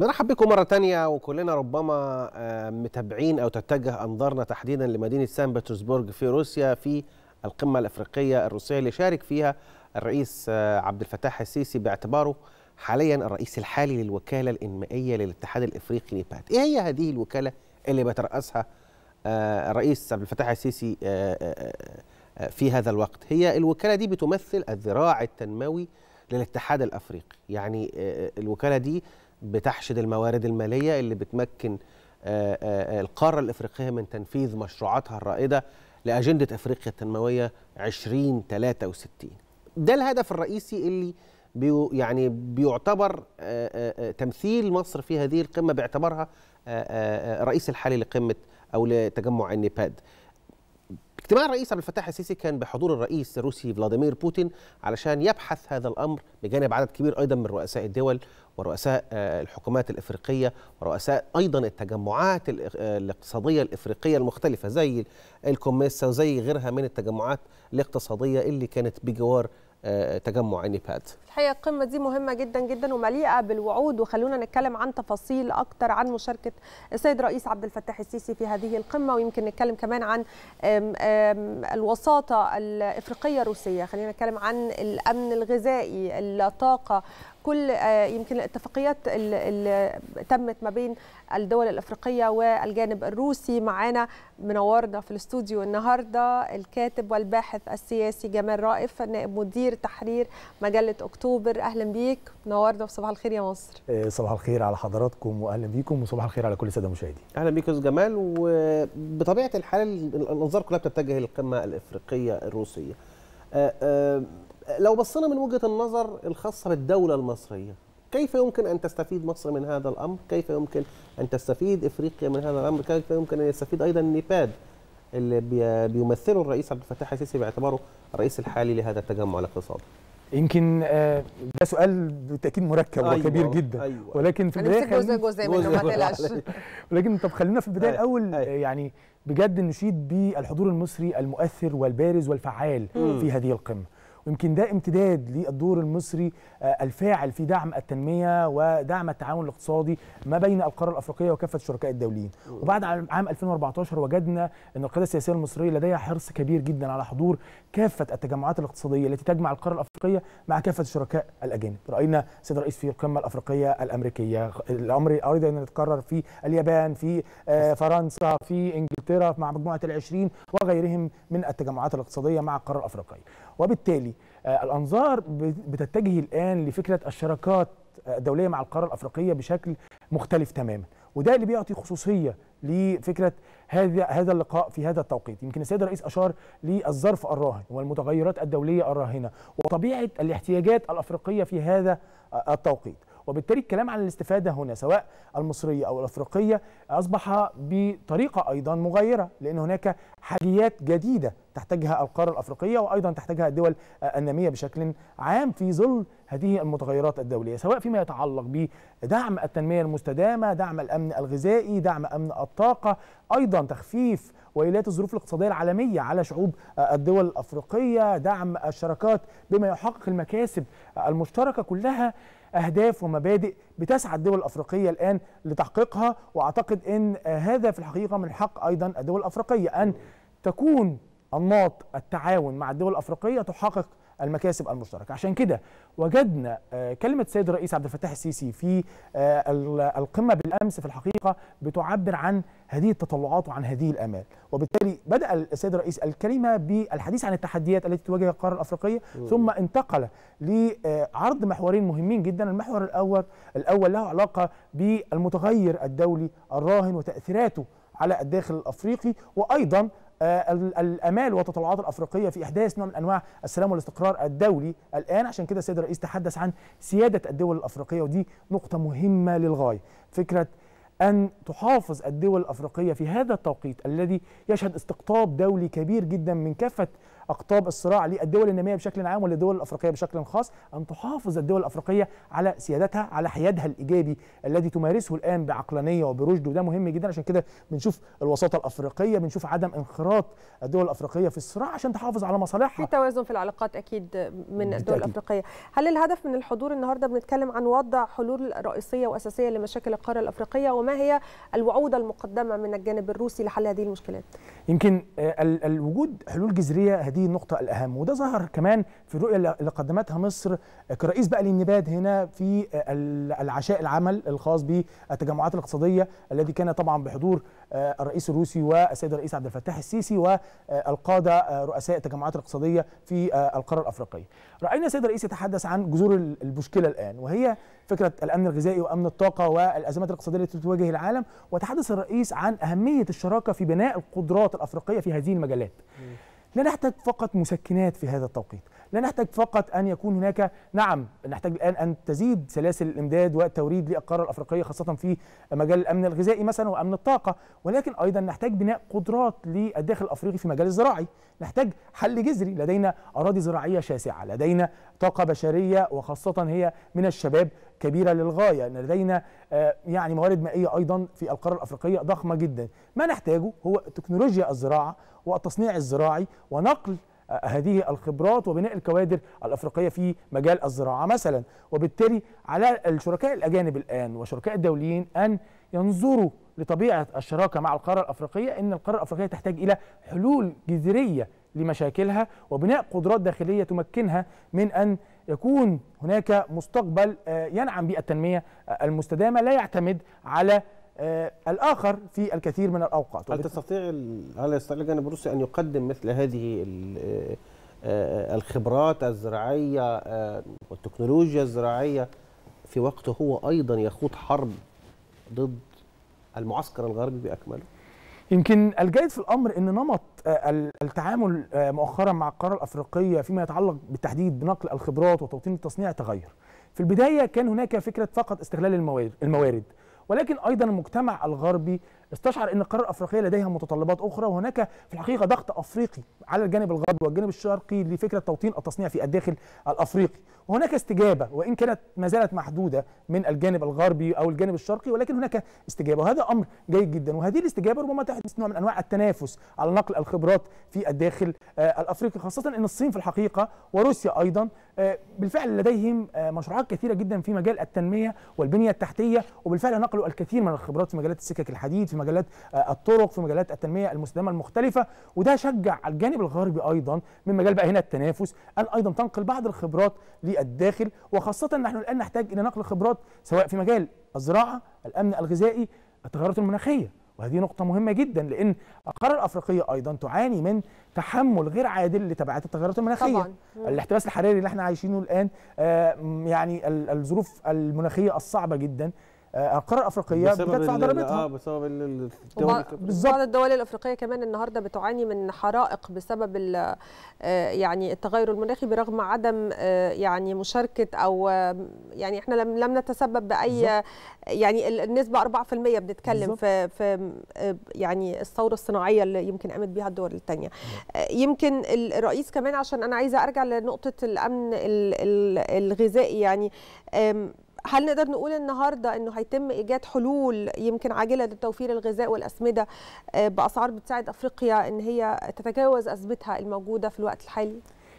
نرحب بكم مرة تانية وكلنا ربما آه، متابعين أو تتجه أنظارنا تحديدا لمدينة سان بطرسبرغ في روسيا في القمة الأفريقية الروسية اللي شارك فيها الرئيس آه، عبد الفتاح السيسي باعتباره حاليا الرئيس الحالي للوكالة الإنمائية للاتحاد الإفريقي لبات إيه هي هذه الوكالة اللي بترأسها آه، الرئيس عبد الفتاح السيسي في هذا الوقت هي الوكالة دي بتمثل الذراع التنموي للاتحاد الأفريقي يعني الوكالة دي بتحشد الموارد الماليه اللي بتمكن آه، آه، القاره الافريقيه من تنفيذ مشروعاتها الرائده لاجنده افريقيا التنمويه 2063 ده الهدف الرئيسي اللي بيو يعني بيعتبر آه، تمثيل مصر في هذه القمه باعتبارها رئيس الحالي لقمه او لتجمع النيباد اجتماع الرئيس عبد الفتاح السيسي كان بحضور الرئيس الروسي فلاديمير بوتين علشان يبحث هذا الامر بجانب عدد كبير ايضا من رؤساء الدول ورؤساء آه، الحكومات الافريقيه ورؤساء ايضا التجمعات آه، الاقتصاديه الافريقيه المختلفه زي الكوميسا وزي غيرها من التجمعات الاقتصاديه اللي كانت بجوار تجمع عين الحقيقه القمه دي مهمه جدا جدا ومليئه بالوعود وخلونا نتكلم عن تفاصيل اكتر عن مشاركه السيد رئيس عبد الفتاح السيسي في هذه القمه ويمكن نتكلم كمان عن الوساطه الافريقيه الروسيه خلينا نتكلم عن الامن الغذائي الطاقه كل آه، يمكن الاتفاقيات اللي تمت ما بين الدول الافريقيه والجانب الروسي معانا منورنا في الاستوديو النهارده الكاتب والباحث السياسي جمال رائف نائب مدير تحرير مجله اكتوبر اهلا بيك منورنا وصباح الخير يا مصر آه، صباح الخير على حضراتكم واهلا بيكم وصباح الخير على كل الساده المشاهدين اهلا بيك يا جمال وبطبيعه الحال الانظار كلها بتتجه للقمه الافريقيه الروسيه آه، آه، لو بصينا من وجهه النظر الخاصه بالدوله المصريه كيف يمكن أن تستفيد مصر من هذا الأمر كيف يمكن أن تستفيد إفريقيا من هذا الأمر كيف يمكن أن يستفيد أيضا نيباد اللي بيمثله الرئيس عبد الفتاح السيسي باعتباره الرئيس الحالي لهذا التجمع الاقتصادي يمكن آه، ده سؤال بالتاكيد مركب أيوة وكبير جدا أيوة ولكن في البدايه جزء جزء منه ما تقلقش ولكن طب خلينا في البدايه الاول آه، يعني بجد نشيد بالحضور المصري المؤثر والبارز والفعال في هذه القمه ويمكن ده امتداد للدور المصري آه، الفاعل في دعم التنميه ودعم التعاون الاقتصادي ما بين القاره الافريقيه وكافه الشركاء الدوليين وبعد عام 2014 وجدنا ان القياده السياسيه المصريه لديها حرص كبير جدا على حضور كافه التجمعات الاقتصاديه التي تجمع القاره الافريقيه مع كافه الشركاء الاجانب راينا سيد الرئيس في القمه الافريقيه الامريكيه الامر ايضا يتكرر في اليابان في آه، فرنسا في انجلترا مع مجموعه ال20 وغيرهم من التجمعات الاقتصاديه مع القاره الافريقيه وبالتالي آه، الانظار بتتجه الان لفكره الشراكات الدوليه مع القاره الافريقيه بشكل مختلف تماما وده اللي بيعطي خصوصيه لفكره هذا هذا اللقاء في هذا التوقيت يمكن السيد الرئيس اشار للظرف الراهن والمتغيرات الدوليه الراهنه وطبيعه الاحتياجات الافريقيه في هذا آه، التوقيت وبالتالي الكلام عن الاستفاده هنا سواء المصريه او الافريقيه اصبح بطريقه ايضا مغيره لان هناك حاجيات جديده تحتاجها القاره الافريقيه وايضا تحتاجها الدول الناميه بشكل عام في ظل هذه المتغيرات الدوليه سواء فيما يتعلق بدعم التنميه المستدامه، دعم الامن الغذائي، دعم امن الطاقه، ايضا تخفيف ويلات الظروف الاقتصاديه العالميه على شعوب الدول الافريقيه، دعم الشراكات بما يحقق المكاسب المشتركه كلها أهداف ومبادئ بتسعى الدول الأفريقية الآن لتحقيقها وأعتقد أن هذا في الحقيقة من حق أيضا الدول الأفريقية أن تكون أنماط التعاون مع الدول الأفريقية تحقق المكاسب المشتركه عشان كده وجدنا آه، كلمه سيد الرئيس عبد الفتاح السيسي في آه، القمه بالامس في الحقيقه بتعبر عن هذه التطلعات وعن هذه الامال وبالتالي بدا السيد الرئيس الكلمه بالحديث عن التحديات التي تواجه القاره الافريقيه ثم انتقل لعرض آه، محورين مهمين جدا المحور الاول الاول له علاقه بالمتغير الدولي الراهن وتاثيراته على الداخل الافريقي وايضا آه، الامال والتطلعات الافريقيه في احداث نوع من انواع السلام والاستقرار الدولي الان عشان كده السيد الرئيس تحدث عن سياده الدول الافريقيه ودي نقطه مهمه للغايه فكره أن تحافظ الدول الأفريقية في هذا التوقيت الذي يشهد استقطاب دولي كبير جدا من كافة أقطاب الصراع للدول النامية بشكل عام وللدول الأفريقية بشكل خاص أن تحافظ الدول الأفريقية على سيادتها على حيادها الإيجابي الذي تمارسه الآن بعقلانية وبرشد وده مهم جدا عشان كده بنشوف الوساطة الأفريقية بنشوف عدم انخراط الدول الأفريقية في الصراع عشان تحافظ على مصالحها في توازن في العلاقات أكيد من الدول الأفريقية هل الهدف من الحضور النهاردة بنتكلم عن وضع حلول رئيسية وأساسية لمشاكل القارة الأفريقية وما هي الوعود المقدمة من الجانب الروسي لحل هذه المشكلات يمكن آه، الوجود حلول جذرية دي النقطة الأهم وده ظهر كمان في الرؤية اللي قدمتها مصر كرئيس بقى للنباد هنا في العشاء العمل الخاص بالتجمعات الاقتصادية الذي كان طبعا بحضور آه، الرئيس الروسي والسيد الرئيس عبد الفتاح السيسي والقادة آه، رؤساء التجمعات الاقتصادية في آه، القارة الأفريقية رأينا السيد الرئيس يتحدث عن جذور المشكلة الآن وهي فكرة الأمن الغذائي وأمن الطاقة والأزمات الاقتصادية التي تواجه العالم وتحدث الرئيس عن أهمية الشراكة في بناء القدرات الأفريقية في هذه المجالات لا نحتاج فقط مسكنات في هذا التوقيت لا نحتاج فقط أن يكون هناك نعم نحتاج الآن أن تزيد سلاسل الإمداد والتوريد للقارة الأفريقية خاصة في مجال الأمن الغذائي مثلا وأمن الطاقة ولكن أيضا نحتاج بناء قدرات للداخل الأفريقي في مجال الزراعي نحتاج حل جذري لدينا أراضي زراعية شاسعة لدينا طاقة بشرية وخاصة هي من الشباب كبيرة للغاية أن لدينا آه، يعني موارد مائية أيضا في القارة الأفريقية ضخمة جدا ما نحتاجه هو تكنولوجيا الزراعة والتصنيع الزراعي ونقل آه، هذه الخبرات وبناء الكوادر الافريقيه في مجال الزراعه مثلا وبالتالي على الشركاء الاجانب الان وشركاء الدوليين ان ينظروا لطبيعه الشراكه مع القاره الافريقيه ان القاره الافريقيه تحتاج الى حلول جذريه لمشاكلها وبناء قدرات داخليه تمكنها من ان يكون هناك مستقبل آه، ينعم به التنمية آه، المستدامة لا يعتمد على آه، الآخر في الكثير من الأوقات هل تستطيع هل يستطيع الجانب الروسي أن يقدم مثل هذه الخبرات الزراعية والتكنولوجيا الزراعية في وقته هو أيضا يخوض حرب ضد المعسكر الغربي بأكمله؟ يمكن الجيد في الامر ان نمط آه، التعامل آه، مؤخرا مع القاره الافريقيه فيما يتعلق بالتحديد بنقل الخبرات وتوطين التصنيع تغير. في البدايه كان هناك فكره فقط استغلال الموارد ولكن ايضا المجتمع الغربي استشعر ان القاره الافريقيه لديها متطلبات اخرى وهناك في الحقيقه ضغط افريقي على الجانب الغربي والجانب الشرقي لفكره توطين التصنيع في الداخل الافريقي وهناك استجابه وان كانت ما زالت محدوده من الجانب الغربي او الجانب الشرقي ولكن هناك استجابه وهذا امر جيد جدا وهذه الاستجابه ربما تحدث نوع من انواع التنافس على نقل الخبرات في الداخل آه، الافريقي خاصه ان الصين في الحقيقه وروسيا ايضا آه، بالفعل لديهم آه، مشروعات كثيره جدا في مجال التنميه والبنيه التحتيه وبالفعل نقلوا الكثير من الخبرات في مجالات السكك الحديد في مجالات آه، الطرق في مجالات التنميه المستدامه المختلفه وده شجع الجانب الغربي ايضا من مجال بقى هنا التنافس ان ايضا تنقل بعض الخبرات للداخل وخاصه نحن الان نحتاج الى نقل خبرات سواء في مجال الزراعه الامن الغذائي التغيرات المناخيه وهذه نقطة مهمة جدا لأن القارة الأفريقية أيضا تعاني من تحمل غير عادل لتبعات التغيرات المناخية طبعا. الاحتباس الحراري اللي احنا عايشينه الآن آه، يعني الظروف المناخية الصعبة جدا القاره آه، الافريقيه بتدفع ضريبتها اه بسبب الدول بعض الدول الافريقيه كمان النهارده بتعاني من حرائق بسبب آه، يعني التغير المناخي برغم عدم آه، يعني مشاركه او يعني احنا لم, لم نتسبب باي يعني النسبه 4% بنتكلم في في يعني الثوره الصناعيه اللي يمكن قامت بيها الدول الثانيه يمكن الرئيس كمان عشان انا عايزه ارجع لنقطه الامن الغذائي يعني هل نقدر نقول النهارده انه هيتم ايجاد حلول يمكن عاجله لتوفير الغذاء والاسمده آه، باسعار بتساعد افريقيا ان هي تتجاوز ازمتها الموجوده في الوقت الحالي؟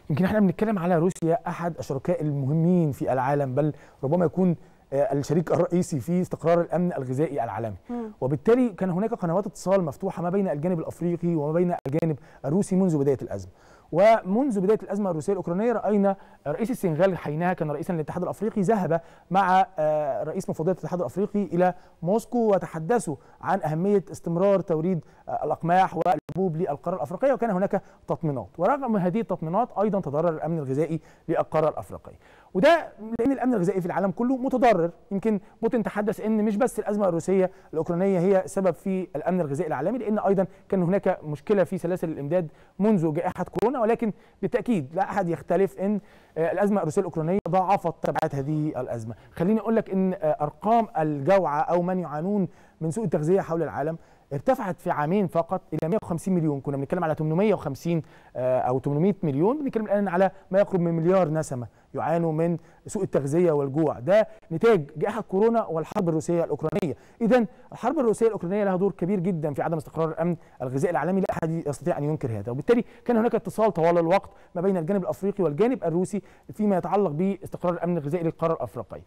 يمكن احنا بنتكلم على روسيا احد الشركاء المهمين في العالم بل ربما يكون آه، الشريك الرئيسي في استقرار الامن الغذائي العالمي وبالتالي كان هناك قنوات اتصال مفتوحه ما بين الجانب الافريقي وما بين الجانب الروسي منذ بدايه الازمه ومنذ بدايه الازمه الروسيه الاوكرانيه راينا رئيس السنغال حينها كان رئيسا للاتحاد الافريقي ذهب مع آه، رئيس مفوضيه الاتحاد الافريقي الى موسكو وتحدثوا عن اهميه استمرار توريد آه، الاقماح والحبوب للقاره الافريقيه وكان هناك تطمينات ورغم هذه التطمينات ايضا تضرر الامن الغذائي للقاره الافريقيه وده لان الامن الغذائي في العالم كله متضرر يمكن بوتين تحدث ان مش بس الازمه الروسيه الاوكرانيه هي سبب في الامن الغذائي العالمي لان ايضا كان هناك مشكله في سلاسل الامداد منذ جائحه كورونا ولكن بالتاكيد لا احد يختلف ان الازمه الروسيه الاوكرانيه ضاعفت تبعات هذه الازمه خليني اقول لك ان ارقام الجوعى او من يعانون من سوء التغذيه حول العالم ارتفعت في عامين فقط الى 150 مليون كنا بنتكلم على 850 آه، او 800 مليون بنتكلم الان على ما يقرب من مليار نسمه يعانوا من سوء التغذيه والجوع ده نتاج جائحه كورونا والحرب الروسيه الاوكرانيه اذا الحرب الروسيه الاوكرانيه لها دور كبير جدا في عدم استقرار الامن الغذائي العالمي لا احد يستطيع ان ينكر هذا وبالتالي كان هناك اتصال طوال الوقت ما بين الجانب الافريقي والجانب الروسي فيما يتعلق باستقرار الامن الغذائي للقاره الافريقيه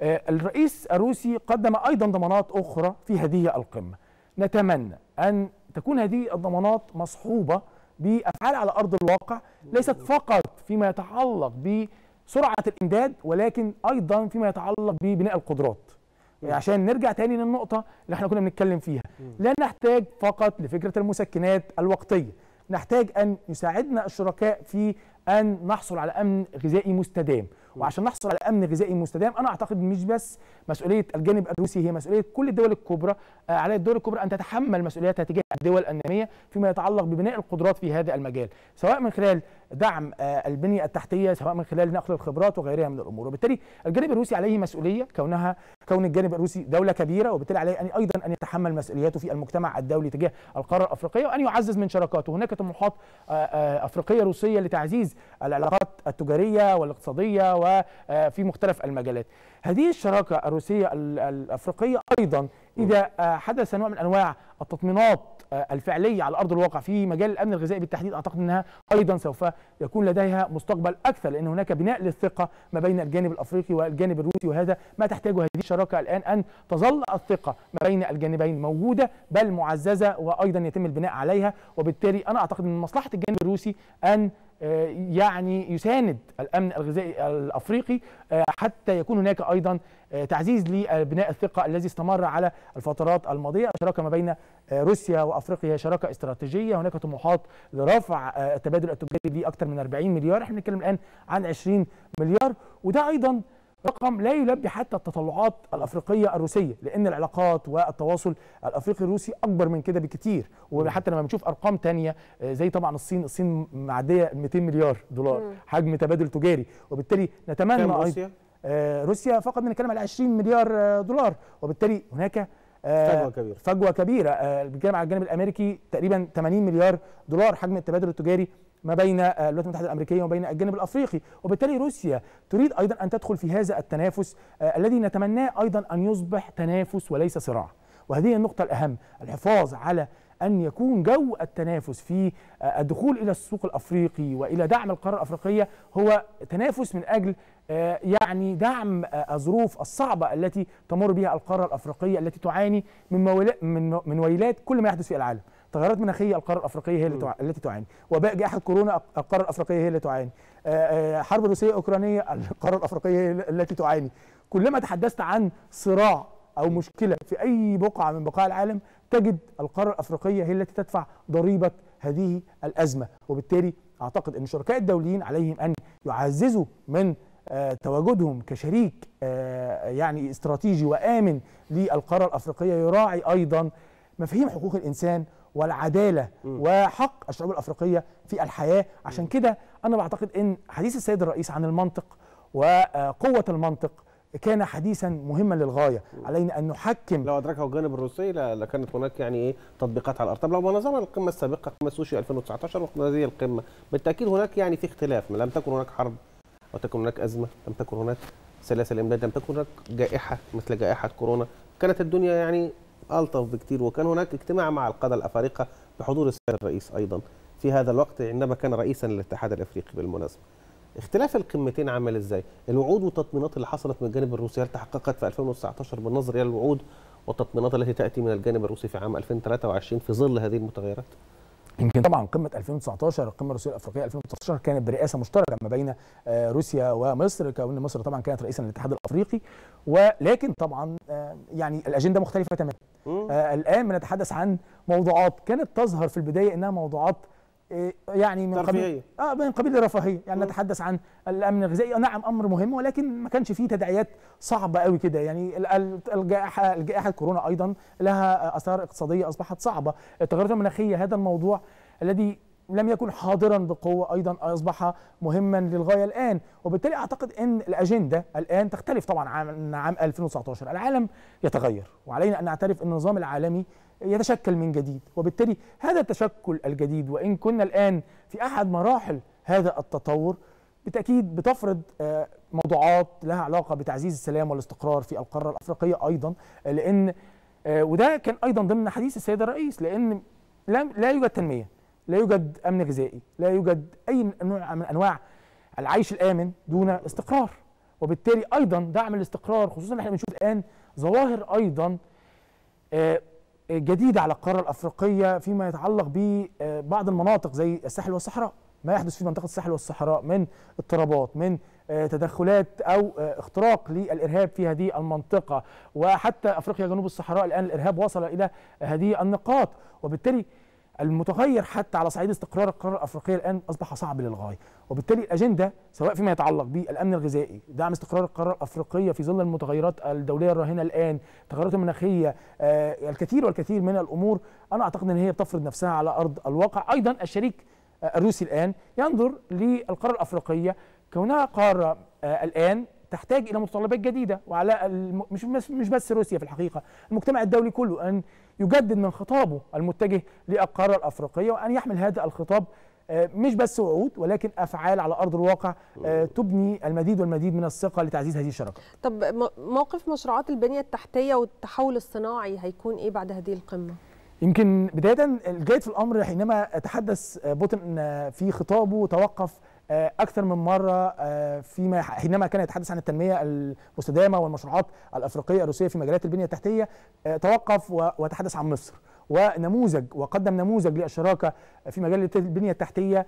آه، الرئيس الروسي قدم ايضا ضمانات اخرى في هذه القمه نتمنى أن تكون هذه الضمانات مصحوبة بأفعال على أرض الواقع ليست فقط فيما يتعلق بسرعة الإمداد ولكن أيضا فيما يتعلق ببناء القدرات عشان نرجع تاني للنقطة اللي احنا كنا بنتكلم فيها لا نحتاج فقط لفكرة المسكنات الوقتية نحتاج أن يساعدنا الشركاء في أن نحصل على أمن غذائي مستدام وعشان نحصل على امن غذائي مستدام انا اعتقد مش بس مسؤوليه الجانب الروسي هي مسؤوليه كل الدول الكبرى آه، على الدول الكبرى ان تتحمل مسؤولياتها تجاه الدول الناميه فيما يتعلق ببناء القدرات في هذا المجال سواء من خلال دعم آه، البنيه التحتيه سواء من خلال نقل الخبرات وغيرها من الامور وبالتالي الجانب الروسي عليه مسؤوليه كونها كون الجانب الروسي دوله كبيره وبالتالي عليه أن ايضا ان يتحمل مسؤولياته في المجتمع الدولي تجاه القاره الافريقيه وان يعزز من شراكاته هناك طموحات آه، افريقيه روسيه لتعزيز العلاقات التجاريه والاقتصاديه وفي مختلف المجالات هذه الشراكة الروسية الأفريقية أيضا إذا حدث نوع من أنواع التطمينات آه، الفعليه على ارض الواقع في مجال الامن الغذائي بالتحديد اعتقد انها ايضا سوف يكون لديها مستقبل اكثر لان هناك بناء للثقه ما بين الجانب الافريقي والجانب الروسي وهذا ما تحتاجه هذه الشراكه الان ان تظل الثقه ما بين الجانبين موجوده بل معززه وايضا يتم البناء عليها وبالتالي انا اعتقد من مصلحه الجانب الروسي ان آه، يعني يساند الامن الغذائي الافريقي آه، حتى يكون هناك ايضا آه، تعزيز لبناء الثقه الذي استمر على الفترات الماضيه الشراكه ما بين روسيا وافريقيا هي شراكه استراتيجيه هناك طموحات لرفع التبادل التجاري لاكثر من 40 مليار احنا بنتكلم الان عن 20 مليار وده ايضا رقم لا يلبي حتى التطلعات الافريقيه الروسيه لان العلاقات والتواصل الافريقي الروسي اكبر من كده بكتير وحتى لما بنشوف ارقام تانية آه، زي طبعا الصين الصين معديه 200 مليار دولار حجم تبادل تجاري وبالتالي نتمنى روسيا؟ آه، روسيا فقط بنتكلم على 20 مليار آه، دولار وبالتالي هناك فجوه كبيره فجوه كبيره آه، بنتكلم على الجانب الامريكي تقريبا 80 مليار دولار حجم التبادل التجاري ما بين آه، الولايات المتحده الامريكيه وما بين الجانب الافريقي وبالتالي روسيا تريد ايضا ان تدخل في هذا التنافس آه، الذي نتمناه ايضا ان يصبح تنافس وليس صراع وهذه النقطه الاهم الحفاظ على أن يكون جو التنافس في آه، الدخول إلى السوق الأفريقي وإلى دعم القارة الأفريقية هو تنافس من أجل آه، يعني دعم آه، الظروف الصعبة التي تمر بها القارة الأفريقية التي تعاني من, من, ويلات كل ما يحدث في العالم تغيرات مناخيه القاره الافريقيه هي التي تعاني وباء جائحه كورونا القاره الافريقيه هي التي تعاني حرب روسيه اوكرانيه القاره الافريقيه هي التي تعاني كلما تحدثت عن صراع او مشكله في اي بقعه من بقاع العالم تجد القارة الأفريقية هي التي تدفع ضريبة هذه الأزمة وبالتالي أعتقد أن الشركاء الدوليين عليهم أن يعززوا من آه، تواجدهم كشريك آه، يعني استراتيجي وآمن للقارة الأفريقية يراعي أيضا مفاهيم حقوق الإنسان والعدالة وحق الشعوب الأفريقية في الحياة عشان كده أنا بعتقد أن حديث السيد الرئيس عن المنطق وقوة المنطق كان حديثا مهما للغايه علينا ان نحكم لو ادركه الجانب الروسي لكانت هناك يعني ايه تطبيقات على الارض طب لو نظرنا للقمه السابقه قمه سوشي 2019 وهذه القمه بالتاكيد هناك يعني في اختلاف لم تكن هناك حرب وتكن هناك ازمه لم تكن هناك سلاسل امداد لم تكن هناك جائحه مثل جائحه كورونا كانت الدنيا يعني الطف بكثير وكان هناك اجتماع مع القاده الافارقه بحضور السيد الرئيس ايضا في هذا الوقت عندما كان رئيسا للاتحاد الافريقي بالمناسبه اختلاف القمتين عمل ازاي؟ الوعود والتطمينات اللي حصلت من الجانب الروسي هل تحققت في 2019 بالنظر الى الوعود والتطمينات التي تاتي من الجانب الروسي في عام 2023 في ظل هذه المتغيرات؟ يمكن طبعا قمه 2019 القمه الروسيه الافريقيه 2019 كانت برئاسه مشتركه ما بين آه، روسيا ومصر كون مصر طبعا كانت رئيسا للاتحاد الافريقي ولكن طبعا آه، يعني الاجنده مختلفه تماما آه، الان بنتحدث عن موضوعات كانت تظهر في البدايه انها موضوعات إيه، يعني من قبيل اه من قبيل الرفاهيه يعني م. نتحدث عن الامن الغذائي آه، نعم امر مهم ولكن ما كانش فيه تداعيات صعبه قوي كده يعني الجائحه الجائحه كورونا ايضا لها آه، اثار اقتصاديه اصبحت صعبه التغيرات المناخيه هذا الموضوع الذي لم يكن حاضرا بقوة أيضا أصبح مهما للغاية الآن وبالتالي أعتقد أن الأجندة الآن تختلف طبعا عن عام 2019 العالم يتغير وعلينا أن نعترف أن النظام العالمي يتشكل من جديد وبالتالي هذا التشكل الجديد وإن كنا الآن في أحد مراحل هذا التطور بالتأكيد بتفرض آه، موضوعات لها علاقة بتعزيز السلام والاستقرار في القارة الأفريقية أيضا لأن آه، وده كان أيضا ضمن حديث السيد الرئيس لأن لا يوجد تنمية لا يوجد امن غذائي لا يوجد اي نوع من انواع العيش الامن دون استقرار وبالتالي ايضا دعم الاستقرار خصوصا احنا بنشوف الان ظواهر ايضا آه، آه، جديده على القاره الافريقيه فيما يتعلق ببعض آه، المناطق زي الساحل والصحراء ما يحدث في منطقه الساحل والصحراء من اضطرابات من تدخلات او اختراق للارهاب في هذه المنطقه وحتى افريقيا جنوب الصحراء الان الارهاب وصل الى هذه النقاط وبالتالي المتغير حتى على صعيد استقرار القاره الافريقيه الان اصبح صعب للغايه وبالتالي الاجنده سواء فيما يتعلق بالامن الغذائي دعم استقرار القاره الافريقيه في ظل المتغيرات الدوليه الراهنه الان التغيرات المناخيه آه الكثير والكثير من الامور انا اعتقد ان هي بتفرض نفسها على ارض الواقع ايضا الشريك آه، الروسي الان ينظر للقاره الافريقيه كونها قاره آه، الان تحتاج الى متطلبات جديده وعلى مش مش بس روسيا في الحقيقه المجتمع الدولي كله ان يجدد من خطابه المتجه للقاره الافريقيه وان يحمل هذا الخطاب آه، مش بس وعود ولكن افعال على ارض الواقع آه، تبني المزيد والمزيد من الثقه لتعزيز هذه الشراكه. طب موقف مشروعات البنيه التحتيه والتحول الصناعي هيكون ايه بعد هذه القمه؟ يمكن بدايه الجيد في الامر حينما تحدث آه، بوتين في خطابه توقف آه، اكثر من مره آه، فيما حينما كان يتحدث عن التنميه المستدامه والمشروعات الافريقيه الروسيه في مجالات البنيه التحتيه آه، توقف وتحدث عن مصر ونموذج وقدم نموذج للشراكه في مجال البنيه التحتيه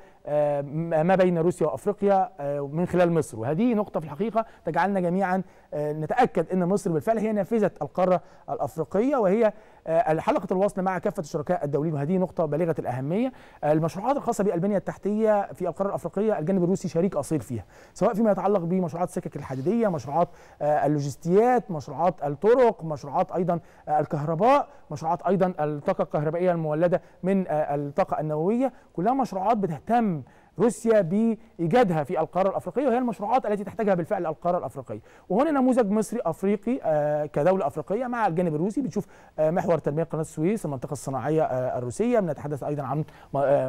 ما بين روسيا وافريقيا من خلال مصر وهذه نقطه في الحقيقه تجعلنا جميعا نتاكد ان مصر بالفعل هي نافذه القاره الافريقيه وهي آه، حلقه الوصل مع كافه الشركاء الدوليين وهذه نقطه بالغه الاهميه آه، المشروعات الخاصه بالبنيه التحتيه في القاره الافريقيه الجانب الروسي شريك اصيل فيها سواء فيما يتعلق بمشروعات السكك الحديديه مشروعات آه، اللوجستيات مشروعات الطرق مشروعات ايضا الكهرباء مشروعات ايضا الطاقه الكهربائيه المولده من الطاقه النوويه كلها مشروعات بتهتم روسيا بايجادها في القاره الافريقيه وهي المشروعات التي تحتاجها بالفعل القاره الافريقيه وهنا نموذج مصري افريقي آه، كدوله افريقيه مع الجانب الروسي بنشوف آه، محور تنميه قناه السويس المنطقه الصناعيه آه، الروسيه بنتحدث ايضا عن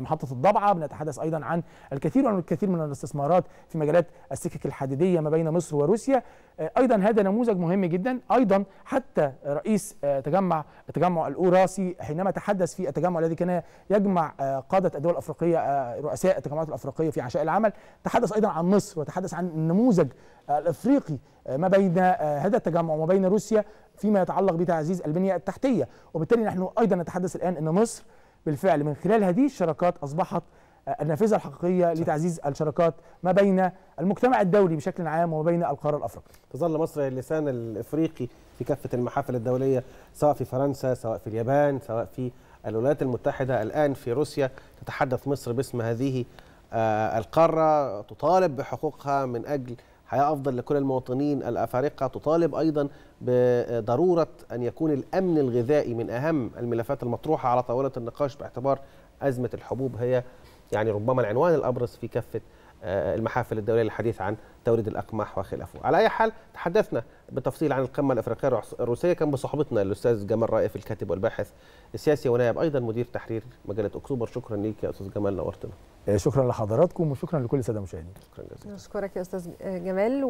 محطه الضبعه بنتحدث ايضا عن الكثير الكثير من الاستثمارات في مجالات السكك الحديديه ما بين مصر وروسيا آه، ايضا هذا نموذج مهم جدا ايضا حتى رئيس آه، تجمع التجمع الاوراسي حينما تحدث في التجمع الذي كان يجمع آه، قاده الدول الافريقيه رؤساء التجمعات الافريقيه في عشاء العمل تحدث ايضا عن مصر وتحدث عن النموذج الافريقي ما بين هذا التجمع وما بين روسيا فيما يتعلق بتعزيز البنيه التحتيه وبالتالي نحن ايضا نتحدث الان ان مصر بالفعل من خلال هذه الشراكات اصبحت النافذه الحقيقيه لتعزيز الشراكات ما بين المجتمع الدولي بشكل عام وما بين القاره الافريقيه. تظل مصر اللسان الافريقي في كافه المحافل الدوليه سواء في فرنسا، سواء في اليابان، سواء في الولايات المتحده، الان في روسيا تتحدث مصر باسم هذه آه، القاره تطالب بحقوقها من اجل حياه افضل لكل المواطنين الافارقه، تطالب ايضا بضروره ان يكون الامن الغذائي من اهم الملفات المطروحه على طاوله النقاش باعتبار ازمه الحبوب هي يعني ربما العنوان الابرز في كافه آه، المحافل الدوليه للحديث عن توريد الاقماح وخلافه. على اي حال تحدثنا بالتفصيل عن القمه الافريقيه الروسيه كان بصحبتنا الاستاذ جمال رائف الكاتب والباحث السياسي ونائب ايضا مدير تحرير مجله اكتوبر شكرا ليك يا استاذ جمال نورتنا. آه، شكرا لحضراتكم وشكرا لكل الساده المشاهدين. شكرا جزيلا. نشكرك يا استاذ آه، جمال.